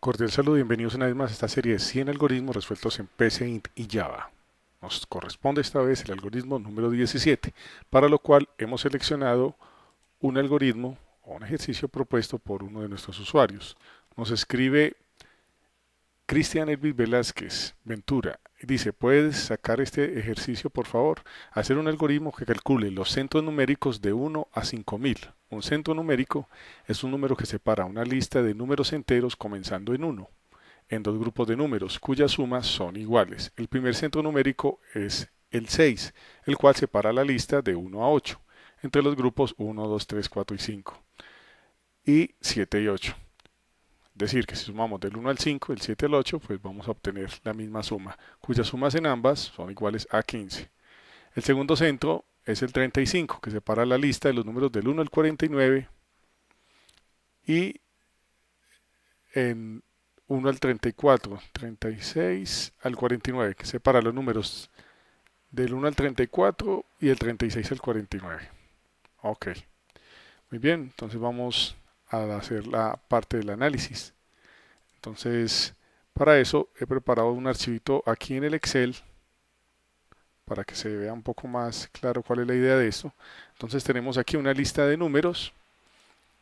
Cordial saludo, bienvenidos una vez más a esta serie de 100 algoritmos resueltos en PCInt y Java. Nos corresponde esta vez el algoritmo número 17, para lo cual hemos seleccionado un algoritmo o un ejercicio propuesto por uno de nuestros usuarios. Nos escribe Cristian Elvis Velázquez Ventura, dice, puedes sacar este ejercicio, por favor, hacer un algoritmo que calcule los centros numéricos de 1 a 5000. Un centro numérico es un número que separa una lista de números enteros comenzando en 1 en dos grupos de números cuyas sumas son iguales. El primer centro numérico es el 6, el cual separa la lista de 1 a 8 entre los grupos 1, 2, 3, 4 y 5 y 7 y 8 decir que si sumamos del 1 al 5, el 7 al 8, pues vamos a obtener la misma suma, cuyas sumas en ambas son iguales a 15. El segundo centro es el 35, que separa la lista de los números del 1 al 49 y en 1 al 34, 36 al 49, que separa los números del 1 al 34 y el 36 al 49. Ok, muy bien, entonces vamos al hacer la parte del análisis. Entonces, para eso he preparado un archivito aquí en el Excel para que se vea un poco más claro cuál es la idea de esto. Entonces tenemos aquí una lista de números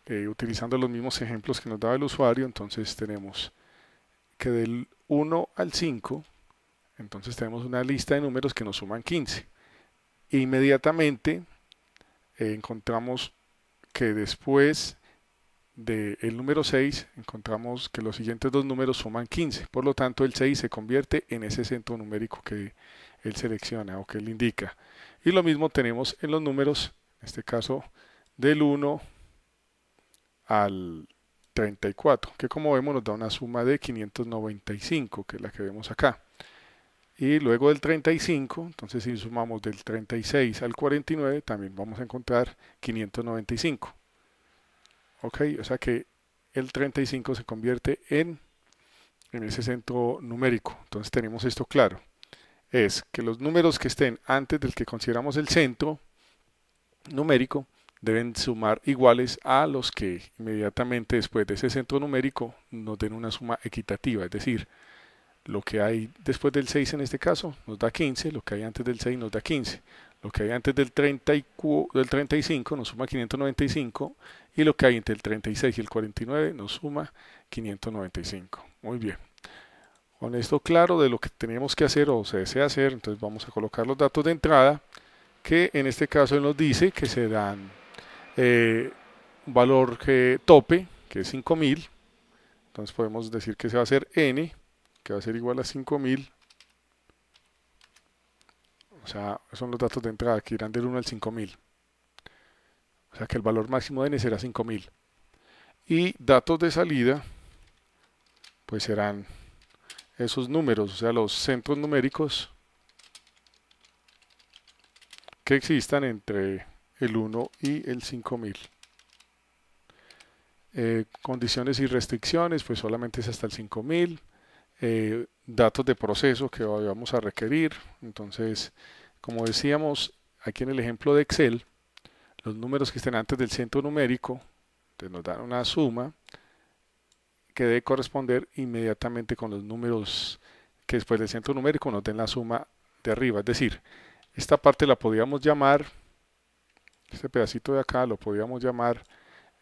eh, utilizando los mismos ejemplos que nos daba el usuario. Entonces tenemos que del 1 al 5, entonces tenemos una lista de números que nos suman 15. inmediatamente eh, encontramos que después del el número 6 encontramos que los siguientes dos números suman 15. Por lo tanto, el 6 se convierte en ese centro numérico que él selecciona o que él indica. Y lo mismo tenemos en los números, en este caso, del 1 al 34, que como vemos nos da una suma de 595, que es la que vemos acá. Y luego del 35, entonces si sumamos del 36 al 49, también vamos a encontrar 595. Ok, o sea que el 35 se convierte en, en ese centro numérico. Entonces tenemos esto claro. Es que los números que estén antes del que consideramos el centro numérico deben sumar iguales a los que inmediatamente después de ese centro numérico nos den una suma equitativa. Es decir, lo que hay después del 6 en este caso nos da 15, lo que hay antes del 6 nos da 15, lo que hay antes del, del 35 nos suma 595 y lo que hay entre el 36 y el 49 nos suma 595. Muy bien. Con esto claro de lo que tenemos que hacer o se desea hacer, entonces vamos a colocar los datos de entrada, que en este caso nos dice que se dan eh, un valor que eh, tope, que es 5000, entonces podemos decir que se va a hacer n, que va a ser igual a 5000, o sea, son los datos de entrada que irán del 1 al 5000. O sea que el valor máximo de n será 5000. Y datos de salida, pues serán esos números, o sea, los centros numéricos que existan entre el 1 y el 5000. Eh, condiciones y restricciones, pues solamente es hasta el 5000. Eh, datos de proceso que vamos a requerir. Entonces, como decíamos aquí en el ejemplo de Excel, los números que estén antes del centro numérico, entonces nos dan una suma que debe corresponder inmediatamente con los números que después del centro numérico nos den la suma de arriba. Es decir, esta parte la podríamos llamar, este pedacito de acá lo podríamos llamar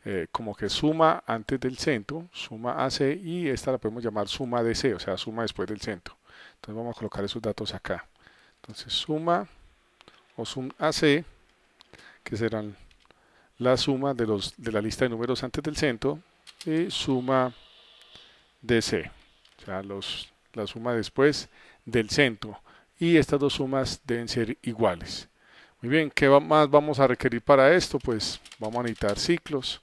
eh, como que suma antes del centro, suma AC, y esta la podemos llamar suma DC, o sea, suma después del centro. Entonces vamos a colocar esos datos acá. Entonces suma o sum AC que serán la suma de, los, de la lista de números antes del centro y suma de C, o sea, los, la suma después del centro. Y estas dos sumas deben ser iguales. Muy bien, ¿qué más vamos a requerir para esto? Pues vamos a necesitar ciclos.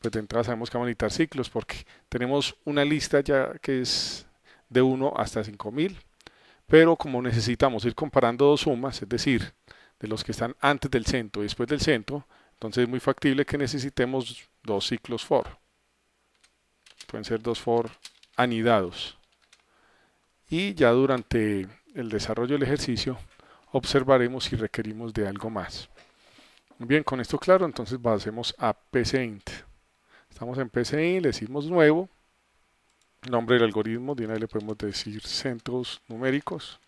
Pues de entrada sabemos que vamos a necesitar ciclos porque tenemos una lista ya que es de 1 hasta 5000. Pero como necesitamos ir comparando dos sumas, es decir, de los que están antes del centro y después del centro, entonces es muy factible que necesitemos dos ciclos for. Pueden ser dos for anidados. Y ya durante el desarrollo del ejercicio observaremos si requerimos de algo más. bien, con esto claro, entonces pasemos a PCINT. Estamos en PCINT, le decimos nuevo, nombre del algoritmo, de una le podemos decir centros numéricos.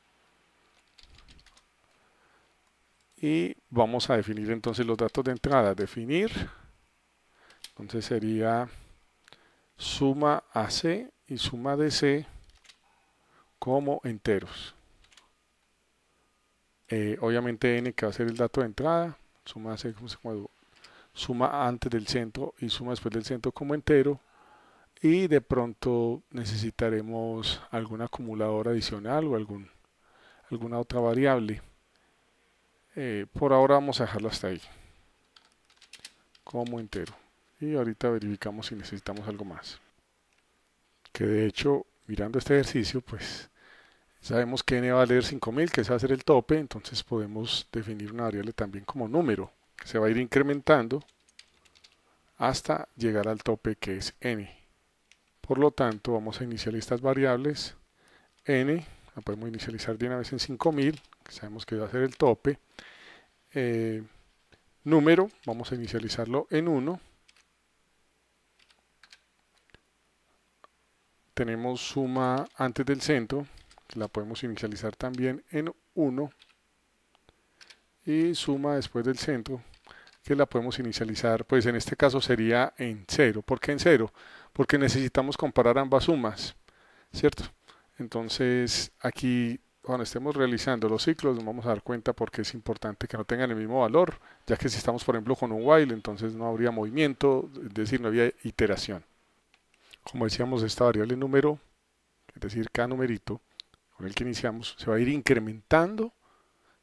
y vamos a definir entonces los datos de entrada. Definir, entonces sería suma AC y suma DC como enteros. Eh, obviamente n que va a ser el dato de entrada, suma AC como suma antes del centro y suma después del centro como entero y de pronto necesitaremos algún acumulador adicional o algún, alguna otra variable eh, por ahora vamos a dejarlo hasta ahí como entero y ahorita verificamos si necesitamos algo más que de hecho mirando este ejercicio pues sabemos que n va a valer 5000 que ese va a ser el tope entonces podemos definir una variable también como número que se va a ir incrementando hasta llegar al tope que es n por lo tanto vamos a iniciar estas variables n la podemos inicializar de una vez en 5000 sabemos que va a ser el tope, eh, número, vamos a inicializarlo en 1, tenemos suma antes del centro, que la podemos inicializar también en 1, y suma después del centro, que la podemos inicializar, pues en este caso sería en 0. ¿Por qué en 0? Porque necesitamos comparar ambas sumas, ¿cierto? Entonces aquí cuando estemos realizando los ciclos nos vamos a dar cuenta porque es importante que no tengan el mismo valor, ya que si estamos por ejemplo con un while entonces no habría movimiento, es decir, no había iteración. Como decíamos, esta variable número, es decir, cada numerito con el que iniciamos, se va a ir incrementando,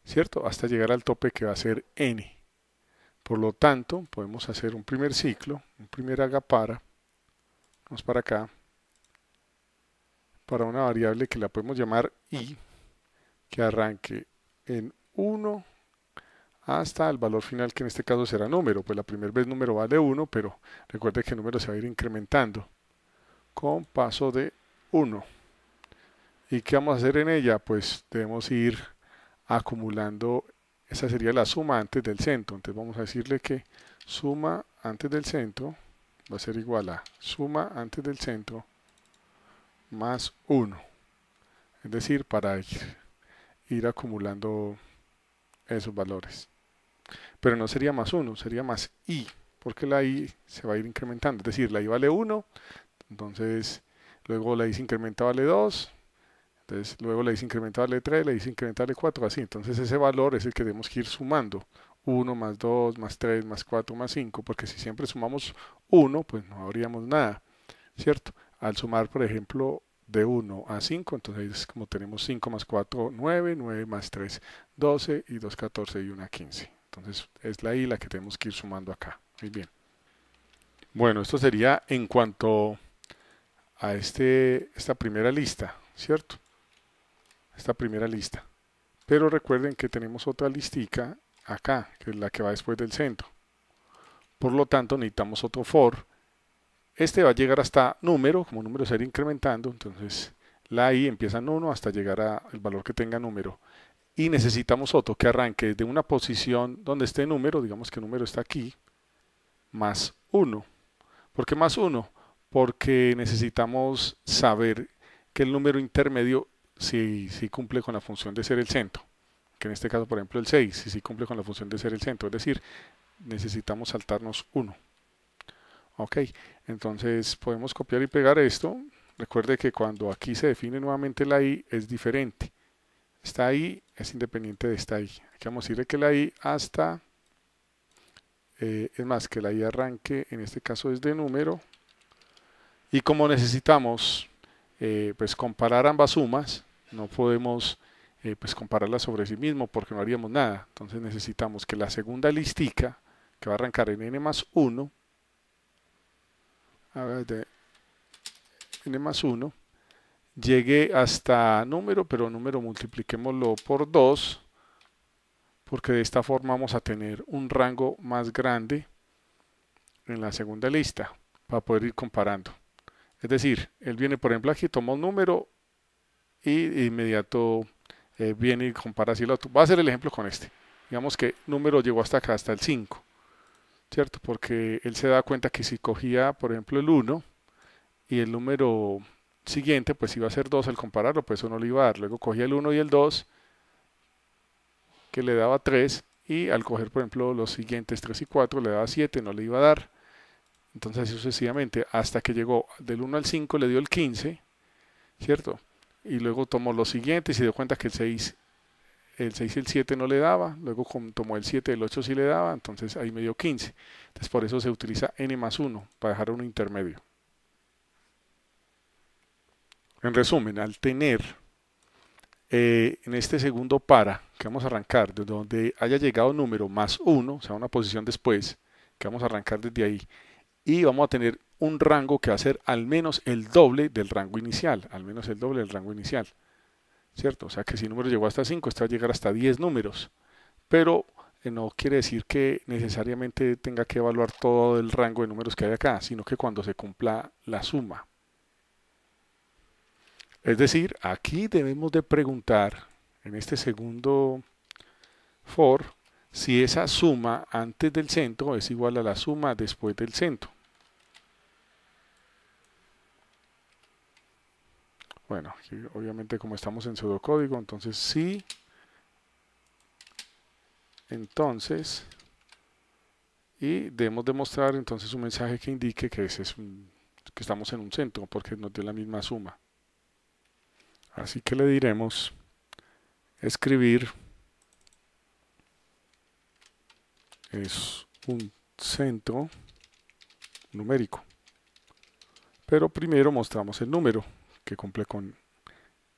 ¿cierto? Hasta llegar al tope que va a ser n. Por lo tanto, podemos hacer un primer ciclo, un primer agapara, vamos para acá, para una variable que la podemos llamar i, que arranque en 1 hasta el valor final que en este caso será número. Pues la primera vez número vale 1, pero recuerde que el número se va a ir incrementando con paso de 1. ¿Y qué vamos a hacer en ella? Pues debemos ir acumulando, esa sería la suma antes del centro. Entonces vamos a decirle que suma antes del centro va a ser igual a suma antes del centro más 1. Es decir, para ir ir acumulando esos valores. Pero no sería más 1, sería más i, porque la i se va a ir incrementando. Es decir, la i vale 1, entonces luego la i se incrementa vale 2, entonces luego la i se incrementa vale 3, la i se incrementa vale 4, así. Entonces ese valor es el que tenemos que ir sumando. 1 más 2 más 3 más 4 más 5, porque si siempre sumamos 1, pues no habríamos nada, ¿cierto? Al sumar, por ejemplo, de 1 a 5, entonces como tenemos 5 más 4, 9, 9 más 3, 12 y 2, 14 y 1, 15. Entonces es la I la que tenemos que ir sumando acá. Muy bien. Bueno, esto sería en cuanto a este, esta primera lista, ¿cierto? Esta primera lista. Pero recuerden que tenemos otra listica acá, que es la que va después del centro. Por lo tanto, necesitamos otro for este va a llegar hasta número, como número se va incrementando, entonces la i empieza en 1 hasta llegar al valor que tenga número. Y necesitamos otro que arranque desde una posición donde esté número, digamos que número está aquí, más 1. ¿Por qué más 1? Porque necesitamos saber que el número intermedio si, si cumple con la función de ser el centro. Que en este caso, por ejemplo, el 6, si, si cumple con la función de ser el centro. Es decir, necesitamos saltarnos 1. Ok, entonces podemos copiar y pegar esto. Recuerde que cuando aquí se define nuevamente la i es diferente. Esta i es independiente de esta i. Aquí vamos a decirle que la i hasta, eh, es más, que la i arranque, en este caso es de número. Y como necesitamos eh, pues comparar ambas sumas, no podemos eh, pues compararlas sobre sí mismo porque no haríamos nada. Entonces necesitamos que la segunda listica, que va a arrancar en n más 1, n más 1, llegue hasta número, pero número multipliquémoslo por 2, porque de esta forma vamos a tener un rango más grande en la segunda lista, para poder ir comparando. Es decir, él viene, por ejemplo, aquí toma un número y de inmediato eh, viene y compara así el otro. va a hacer el ejemplo con este. Digamos que número llegó hasta acá, hasta el 5. ¿cierto? Porque él se da cuenta que si cogía, por ejemplo, el 1 y el número siguiente, pues iba a ser 2 al compararlo, pues eso no le iba a dar. Luego cogía el 1 y el 2, que le daba 3, y al coger, por ejemplo, los siguientes 3 y 4, le daba 7, no le iba a dar. Entonces sucesivamente, hasta que llegó del 1 al 5, le dio el 15, ¿cierto? Y luego tomó los siguientes y se dio cuenta que el 6 el 6 y el 7 no le daba, luego tomó el 7 el 8 sí le daba, entonces ahí me dio 15. Entonces por eso se utiliza n más 1 para dejar un intermedio. En resumen, al tener eh, en este segundo para que vamos a arrancar, de donde haya llegado número más 1, o sea, una posición después, que vamos a arrancar desde ahí, y vamos a tener un rango que va a ser al menos el doble del rango inicial, al menos el doble del rango inicial. ¿cierto? O sea que si el número llegó hasta 5, está va a llegar hasta 10 números, pero eh, no quiere decir que necesariamente tenga que evaluar todo el rango de números que hay acá, sino que cuando se cumpla la suma. Es decir, aquí debemos de preguntar en este segundo for si esa suma antes del centro es igual a la suma después del centro. Bueno, obviamente como estamos en pseudocódigo, entonces sí. Entonces, y debemos demostrar entonces un mensaje que indique que, ese es que estamos en un centro, porque nos dio la misma suma. Así que le diremos escribir es un centro numérico. Pero primero mostramos el número que cumple con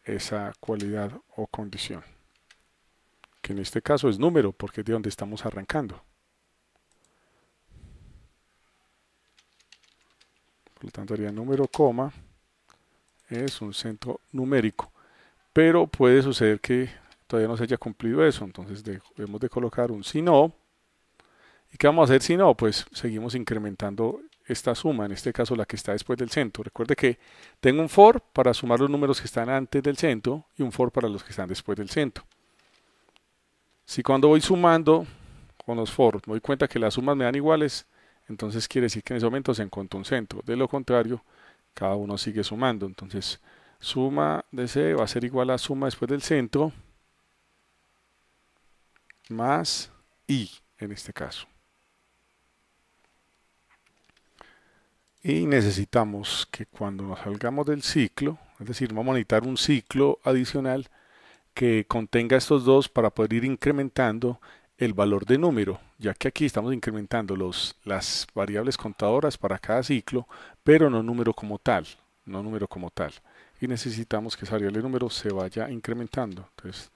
esa cualidad o condición. Que en este caso es número, porque es de donde estamos arrancando. Por lo tanto, haría número, coma, es un centro numérico. Pero puede suceder que todavía no se haya cumplido eso, entonces debemos de colocar un si no. ¿Y qué vamos a hacer si no? Pues seguimos incrementando esta suma, en este caso la que está después del centro. Recuerde que tengo un for para sumar los números que están antes del centro y un for para los que están después del centro. Si cuando voy sumando con los for me doy cuenta que las sumas me dan iguales, entonces quiere decir que en ese momento se encontró un centro. De lo contrario, cada uno sigue sumando. Entonces, suma de C va a ser igual a suma después del centro más I en este caso. y necesitamos que cuando nos salgamos del ciclo, es decir, vamos a necesitar un ciclo adicional que contenga estos dos para poder ir incrementando el valor de número, ya que aquí estamos incrementando los, las variables contadoras para cada ciclo, pero no número como tal, no número como tal. Y necesitamos que esa variable número se vaya incrementando. Entonces,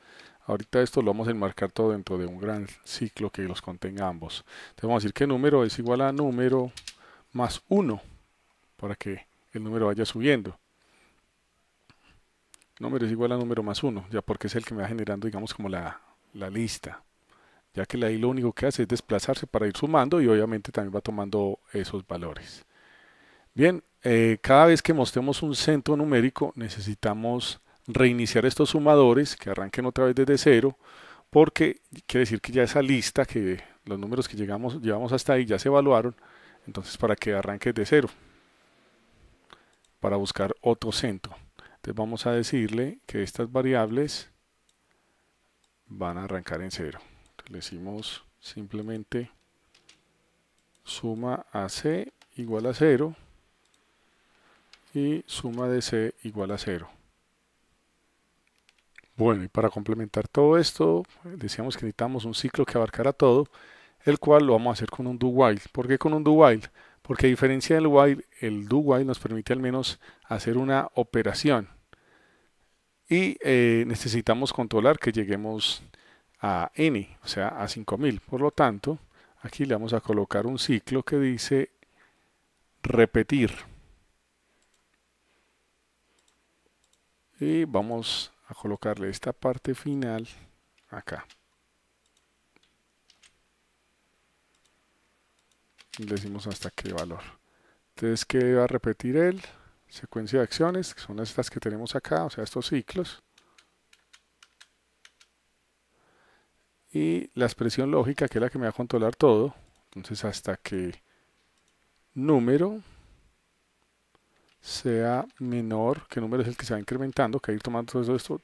ahorita esto lo vamos a enmarcar todo dentro de un gran ciclo que los contenga ambos. Entonces vamos a decir que número es igual a número más 1 para que el número vaya subiendo. Número es igual a número más 1, ya porque es el que me va generando, digamos, como la, la lista. Ya que la I lo único que hace es desplazarse para ir sumando y obviamente también va tomando esos valores. Bien, eh, cada vez que mostremos un centro numérico necesitamos reiniciar estos sumadores que arranquen otra vez desde cero porque quiere decir que ya esa lista que los números que llegamos, llevamos hasta ahí ya se evaluaron entonces para que arranque de cero para buscar otro centro. Entonces vamos a decirle que estas variables van a arrancar en cero. le decimos simplemente suma a c igual a 0 y suma de c igual a 0. Bueno, y para complementar todo esto, decíamos que necesitamos un ciclo que abarcara todo, el cual lo vamos a hacer con un do while. ¿Por qué con un do while? Porque a diferencia del while, el do while nos permite al menos hacer una operación. Y eh, necesitamos controlar que lleguemos a n, o sea, a 5000. Por lo tanto, aquí le vamos a colocar un ciclo que dice repetir. Y vamos a colocarle esta parte final acá. decimos hasta qué valor. Entonces, ¿qué va a repetir él? Secuencia de acciones, que son estas que tenemos acá, o sea, estos ciclos. Y la expresión lógica, que es la que me va a controlar todo. Entonces, hasta que número sea menor, que número es el que se va incrementando, que va a ir tomando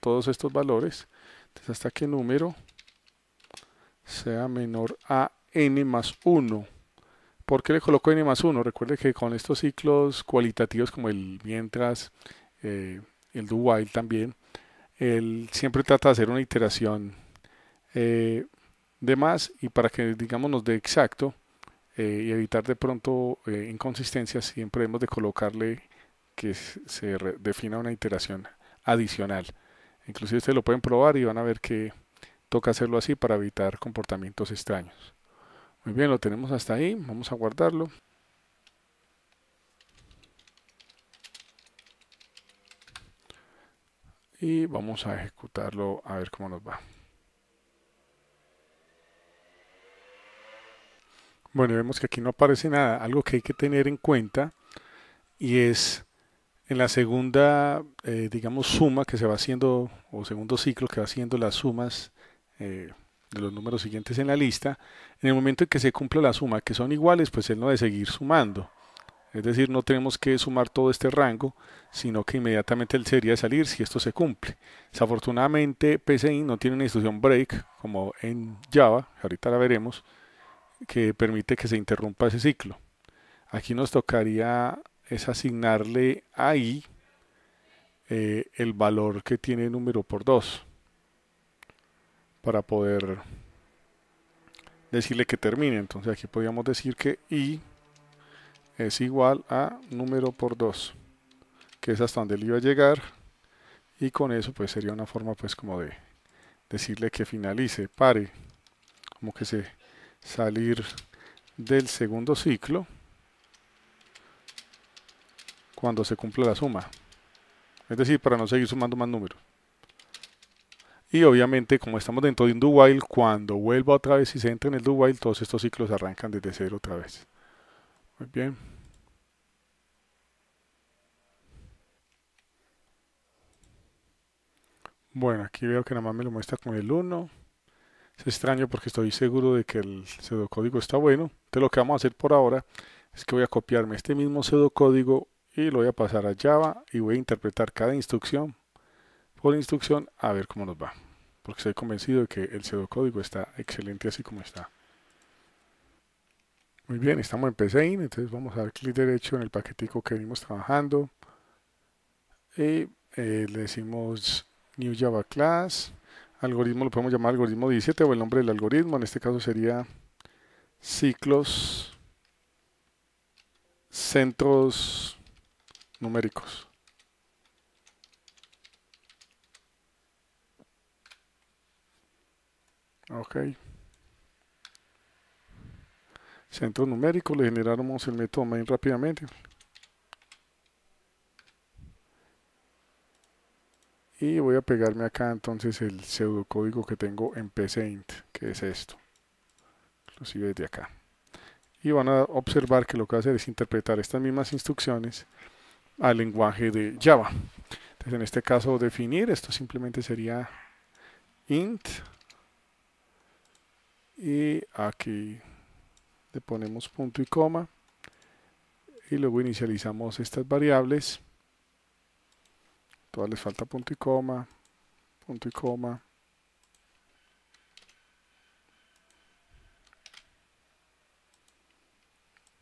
todos estos valores. Entonces, hasta que número sea menor a n más 1. ¿Por qué le coloco N más 1? Recuerde que con estos ciclos cualitativos como el mientras, eh, el do while también, él siempre trata de hacer una iteración eh, de más y para que digamos nos dé exacto eh, y evitar de pronto inconsistencias, siempre hemos de colocarle que se defina una iteración adicional. Inclusive ustedes lo pueden probar y van a ver que toca hacerlo así para evitar comportamientos extraños. Muy bien, lo tenemos hasta ahí. Vamos a guardarlo. Y vamos a ejecutarlo a ver cómo nos va. Bueno, vemos que aquí no aparece nada. Algo que hay que tener en cuenta y es en la segunda, eh, digamos, suma que se va haciendo, o segundo ciclo que va haciendo las sumas eh, de los números siguientes en la lista, en el momento en que se cumpla la suma, que son iguales, pues él no debe seguir sumando. Es decir, no tenemos que sumar todo este rango, sino que inmediatamente él sería de salir si esto se cumple. Desafortunadamente, PCI no tiene una instrucción break, como en Java, ahorita la veremos, que permite que se interrumpa ese ciclo. Aquí nos tocaría es asignarle ahí eh, el valor que tiene el número por 2 para poder decirle que termine. Entonces aquí podríamos decir que i es igual a número por 2, que es hasta donde él iba a llegar. Y con eso pues sería una forma pues como de decirle que finalice, pare, como que se salir del segundo ciclo cuando se cumpla la suma. Es decir, para no seguir sumando más números. Y obviamente, como estamos dentro de un do while, cuando vuelva otra vez y se entra en el do while, todos estos ciclos arrancan desde cero otra vez. Muy bien. Bueno, aquí veo que nada más me lo muestra con el 1. Es extraño porque estoy seguro de que el pseudocódigo está bueno. Entonces lo que vamos a hacer por ahora es que voy a copiarme este mismo pseudocódigo y lo voy a pasar a Java y voy a interpretar cada instrucción por instrucción a ver cómo nos va. Porque estoy convencido de que el código está excelente así como está. Muy bien, estamos en PCIN, entonces vamos a dar clic derecho en el paquetico que venimos trabajando. Y eh, le decimos New Java Class. Algoritmo lo podemos llamar algoritmo 17 o el nombre del algoritmo. En este caso sería ciclos centros numéricos. Ok. Centro numérico, le generamos el método main rápidamente. Y voy a pegarme acá entonces el pseudocódigo que tengo en PCInt, que es esto. Inclusive desde acá. Y van a observar que lo que hace es interpretar estas mismas instrucciones al lenguaje de Java. Entonces en este caso definir, esto simplemente sería int y aquí le ponemos punto y coma y luego inicializamos estas variables todas les falta punto y coma punto y coma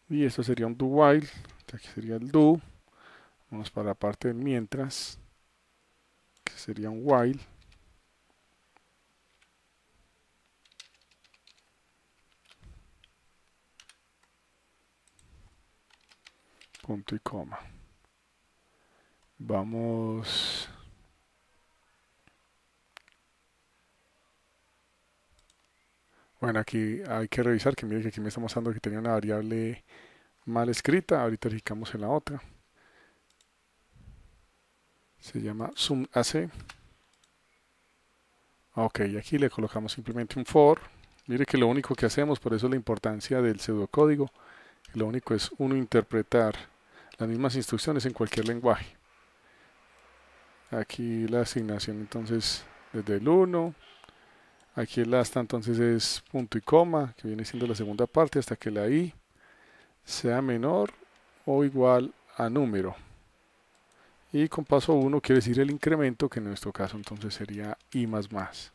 y esto sería un do while aquí sería el do vamos para la parte de mientras que sería un while punto y coma. Vamos... Bueno, aquí hay que revisar que mire que aquí me está mostrando que tenía una variable mal escrita. Ahorita verificamos en la otra. Se llama sumac. AC. Ok, aquí le colocamos simplemente un for. Mire que lo único que hacemos, por eso la importancia del pseudocódigo, lo único es uno interpretar las mismas instrucciones en cualquier lenguaje. Aquí la asignación entonces desde el 1. Aquí el hasta entonces es punto y coma, que viene siendo la segunda parte, hasta que la i sea menor o igual a número. Y con paso 1 quiere decir el incremento, que en nuestro caso entonces sería i más más.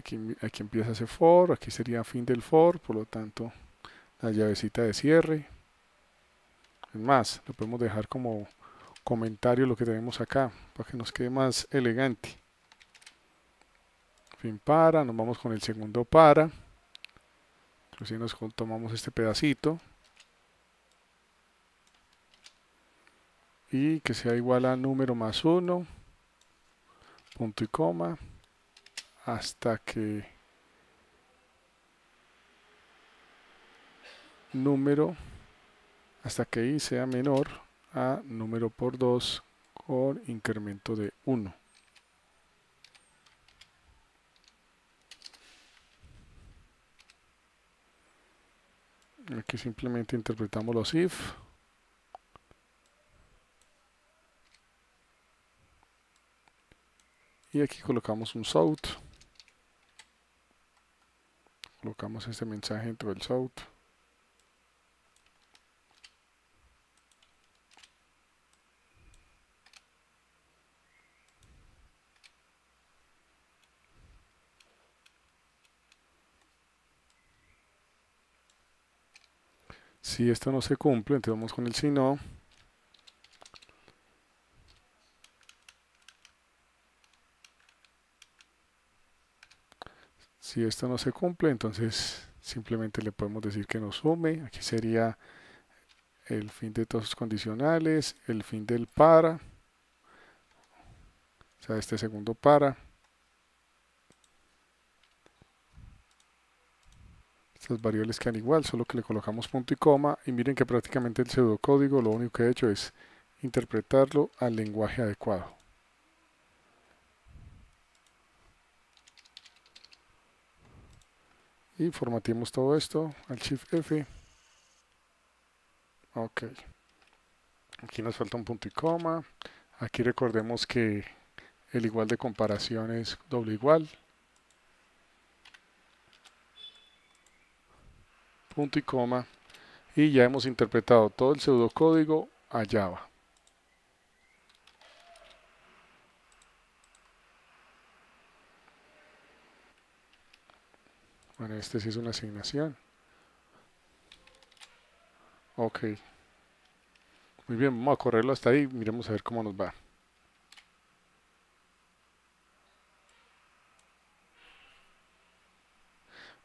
Aquí, aquí empieza ese for, aquí sería fin del for, por lo tanto la llavecita de cierre. Es más, lo podemos dejar como comentario lo que tenemos acá para que nos quede más elegante. Fin para, nos vamos con el segundo para. Inclusive nos tomamos este pedacito. Y que sea igual a número más uno. punto y coma, hasta que número hasta que i sea menor a número por 2 con incremento de 1. Aquí simplemente interpretamos los if. Y aquí colocamos un salt. Colocamos este mensaje dentro del salt. si esto no se cumple, entonces vamos con el si no. Si esto no se cumple, entonces simplemente le podemos decir que nos sume. Aquí sería el fin de todos los condicionales, el fin del para, o sea, este segundo para. Estas variables quedan igual, solo que le colocamos punto y coma. Y miren que prácticamente el pseudocódigo lo único que he hecho es interpretarlo al lenguaje adecuado. Y formateamos todo esto al Shift F. Ok. Aquí nos falta un punto y coma. Aquí recordemos que el igual de comparación es doble igual. punto y coma y ya hemos interpretado todo el pseudocódigo a Java. Bueno, este sí es una asignación. Ok. Muy bien, vamos a correrlo hasta ahí. Miremos a ver cómo nos va.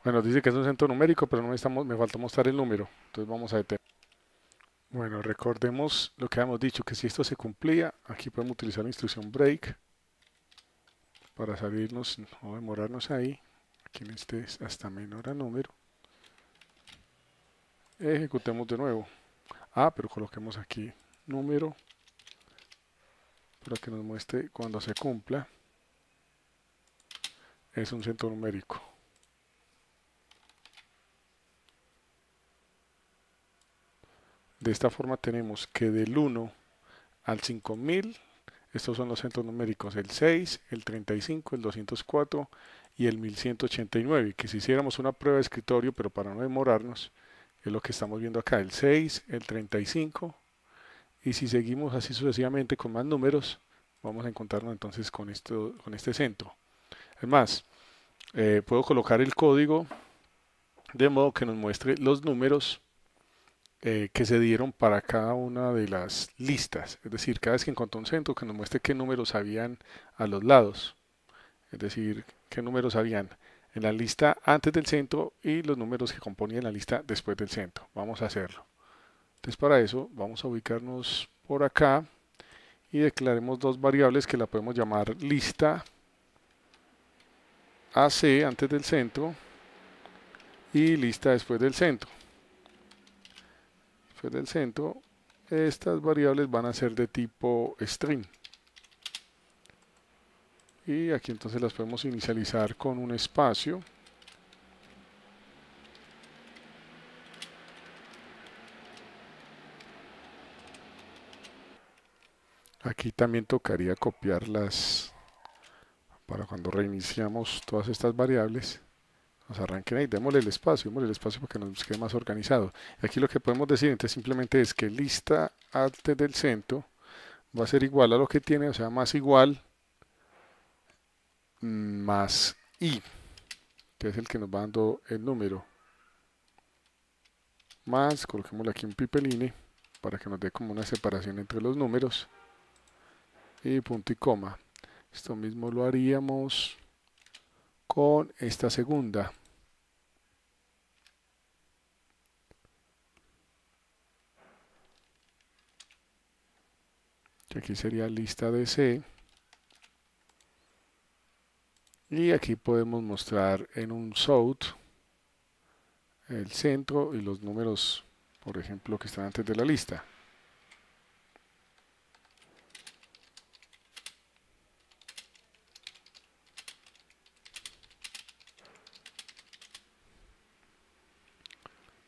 Bueno, dice que es un centro numérico, pero no me, me falta mostrar el número. Entonces vamos a detener. Bueno, recordemos lo que habíamos dicho, que si esto se cumplía, aquí podemos utilizar la instrucción break para salirnos o demorarnos ahí. Aquí en este es hasta menor a número. Ejecutemos de nuevo. Ah, pero coloquemos aquí número para que nos muestre cuando se cumpla. Es un centro numérico. De esta forma tenemos que del 1 al 5000, estos son los centros numéricos, el 6, el 35, el 204 y el 1189, que si hiciéramos una prueba de escritorio, pero para no demorarnos, es lo que estamos viendo acá, el 6, el 35, y si seguimos así sucesivamente con más números, vamos a encontrarnos entonces con, esto, con este centro. Además, eh, puedo colocar el código de modo que nos muestre los números eh, que se dieron para cada una de las listas. Es decir, cada vez que encontró un centro que nos muestre qué números habían a los lados. Es decir, qué números habían en la lista antes del centro y los números que componían la lista después del centro. Vamos a hacerlo. Entonces para eso vamos a ubicarnos por acá y declaremos dos variables que la podemos llamar lista AC antes del centro y lista después del centro del centro, estas variables van a ser de tipo string. Y aquí entonces las podemos inicializar con un espacio. Aquí también tocaría copiarlas para cuando reiniciamos todas estas variables. Nos arranquen ahí, démosle el espacio, démosle el espacio para que nos quede más organizado. Aquí lo que podemos decir entonces simplemente es que lista antes del centro va a ser igual a lo que tiene, o sea, más igual mm, más i, que es el que nos va dando el número. Más, coloquémosle aquí un pipeline para que nos dé como una separación entre los números. Y punto y coma. Esto mismo lo haríamos con esta segunda. aquí sería lista de C. Y aquí podemos mostrar en un sout el centro y los números, por ejemplo, que están antes de la lista.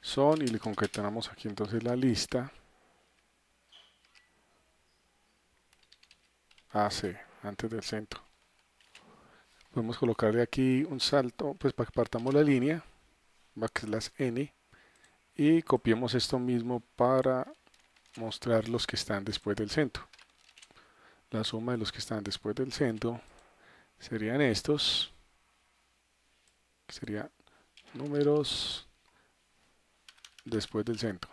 son y le concretamos aquí entonces la lista AC antes del centro podemos colocarle aquí un salto pues para que partamos la línea las n y copiemos esto mismo para mostrar los que están después del centro la suma de los que están después del centro serían estos que serían números después del centro.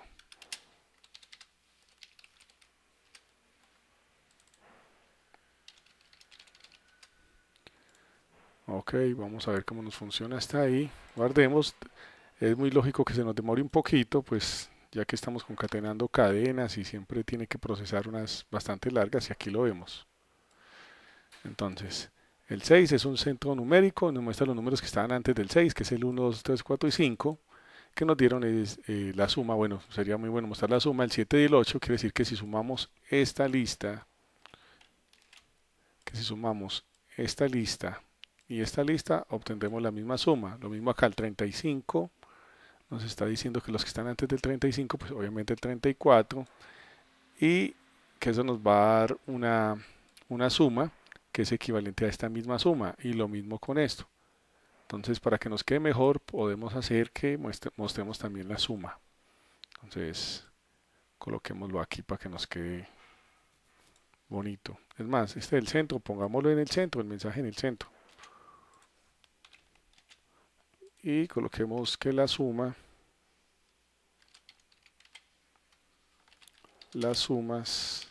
Ok, vamos a ver cómo nos funciona hasta ahí. Guardemos. Es muy lógico que se nos demore un poquito, pues ya que estamos concatenando cadenas y siempre tiene que procesar unas bastante largas y aquí lo vemos. Entonces, el 6 es un centro numérico, nos muestra los números que estaban antes del 6, que es el 1, 2, 3, 4 y 5 que nos dieron es eh, la suma, bueno, sería muy bueno mostrar la suma, el 7 y el 8, quiere decir que si sumamos esta lista, que si sumamos esta lista y esta lista, obtendremos la misma suma, lo mismo acá, el 35, nos está diciendo que los que están antes del 35, pues obviamente el 34, y que eso nos va a dar una suma que es equivalente a esta misma suma, y lo mismo con esto. Entonces, para que nos quede mejor, podemos hacer que mostremos también la suma. Entonces, coloquémoslo aquí para que nos quede bonito. Es más, este el centro, pongámoslo en el centro, el mensaje en el centro. Y coloquemos que la suma, las sumas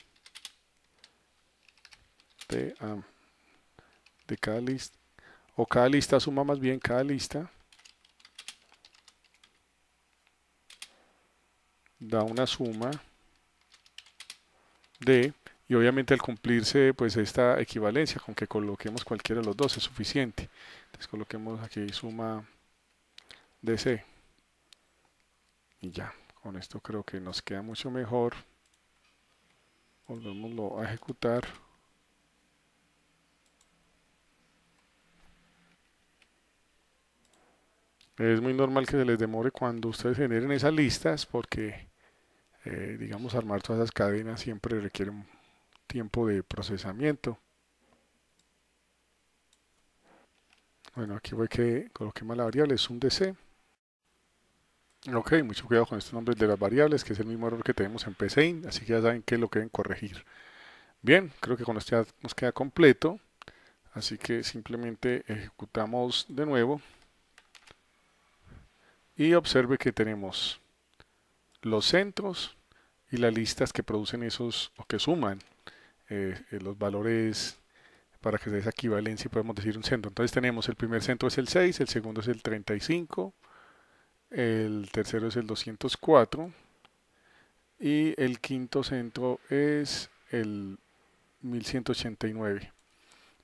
de cada lista, o cada lista suma más bien cada lista da una suma de y obviamente al cumplirse pues esta equivalencia con que coloquemos cualquiera de los dos es suficiente entonces coloquemos aquí suma de C y ya con esto creo que nos queda mucho mejor volvemoslo a ejecutar es muy normal que se les demore cuando ustedes generen esas listas porque, eh, digamos, armar todas esas cadenas siempre requiere un tiempo de procesamiento. Bueno, aquí a que coloquemos la variable, es un DC. Ok, mucho cuidado con estos nombres de las variables, que es el mismo error que tenemos en PCIN, así que ya saben que lo que deben corregir. Bien, creo que con esto ya nos queda completo, así que simplemente ejecutamos de nuevo y observe que tenemos los centros y las listas que producen esos o que suman eh, eh, los valores para que sea esa equivalencia y podemos decir un centro. Entonces tenemos el primer centro es el 6, el segundo es el 35, el tercero es el 204 y el quinto centro es el 1189.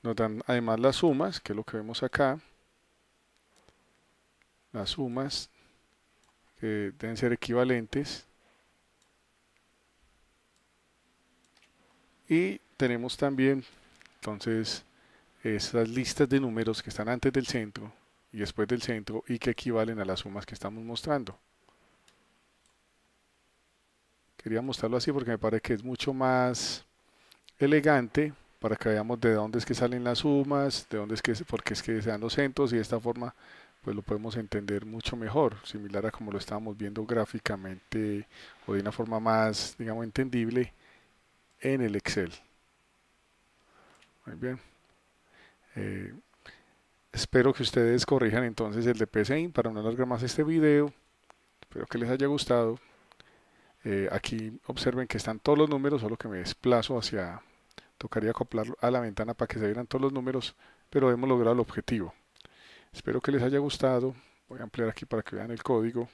Nos dan además las sumas, que es lo que vemos acá, las sumas que deben ser equivalentes. Y tenemos también, entonces, esas listas de números que están antes del centro y después del centro y que equivalen a las sumas que estamos mostrando. Quería mostrarlo así porque me parece que es mucho más elegante para que veamos de dónde es que salen las sumas, de dónde es que, porque es que se dan los centros y de esta forma pues lo podemos entender mucho mejor, similar a como lo estábamos viendo gráficamente o de una forma más, digamos, entendible en el Excel. Muy bien. Eh, espero que ustedes corrijan entonces el de para no alargar más este video. Espero que les haya gustado. Eh, aquí observen que están todos los números, solo que me desplazo hacia... Tocaría acoplarlo a la ventana para que se vieran todos los números, pero hemos logrado el objetivo. Espero que les haya gustado. Voy a ampliar aquí para que vean el código.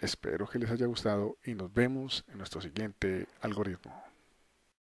Espero que les haya gustado y nos vemos en nuestro siguiente algoritmo.